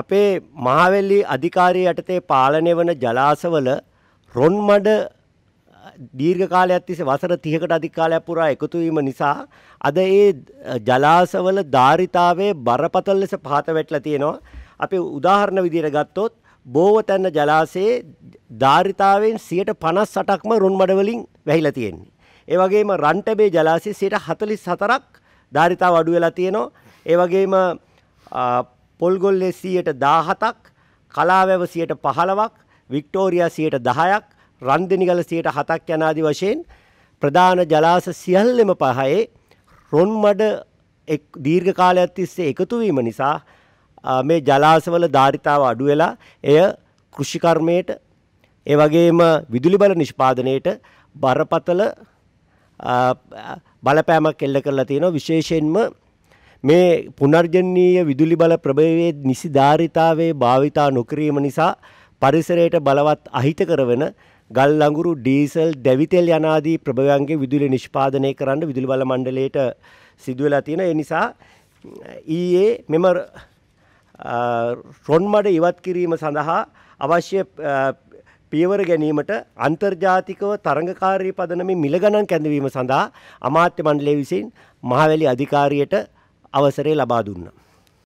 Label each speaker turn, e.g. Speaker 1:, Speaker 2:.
Speaker 1: අපේ මහවැලි අධිකාරිය යටතේ පාලනය වන ජලාශවල රොන් මඩ දීර්ඝ කාලයක් තිස්සේ වසර 30කට අධික කාලයක් පුරා එකතු වීම නිසා අද ඒ ජලාශවල ධාරිතාවේ බරපතල ලෙස පහත වැටලා තියෙනවා. අපි උදාහරණ විදිහට ගත්තොත් බෝවතැන්න ජලාශයේ ධාරිතාවෙන් 58%ක්ම රොන් මඩ වලින් වැහිලා තියෙන්නේ. ඒ වගේම රන්ටබේ ජලාශයේ 44ක් ධාරිතාව අඩු වෙලා තියෙනවා. ඒ වගේම පොල්ගොල්ලේ 117ක්, කලාවැව 115ක්, වික්ටෝරියා 110ක්, රන්දිනිගල 107ක් යන ආදී වශයෙන් ප්‍රධාන ජලාශ සියල්ලම පහේ රොන් මඩ දීර්ඝ කාලයක් තිස්සේ එකතු වීම නිසා මේ ජලාශවල ධාරිතාව අඩු වෙලා එය කෘෂිකර්මයට ඒ වගේම විදුලි බල නිෂ්පාදනයේට බරපතල බලපෑමක් එල්ල කරලා තියෙනවා විශේෂයෙන්ම මේ පුනර්ජනීය විදුලි බල ප්‍රභවයේ නිසිධාරිතාවේ භාවිතා නොකිරීම නිසා පරිසරයට බලවත් අහිතකර වෙන ගල් ලඟුරු ඩීසල් දැවිතෙල් යනාදී ප්‍රභවයන්ගේ විදුලි නිෂ්පාදනය කරන්න විදුලි බල මණ්ඩලයට සිදුවලා තියෙන ඒ නිසා ඊයේ මෙම රොන්මඩ ඉවත් කිරීම සඳහා අවශ්‍ය පියවර ගැනීමට අන්තර්ජාතිකව තරඟකාරී පදනමින් මිල ගණන් කැඳවීම සඳහා අමාත්‍ය මණ්ඩලය විසින් මහවැලි අධිකාරියට අවසරය ලබා දුන්නා.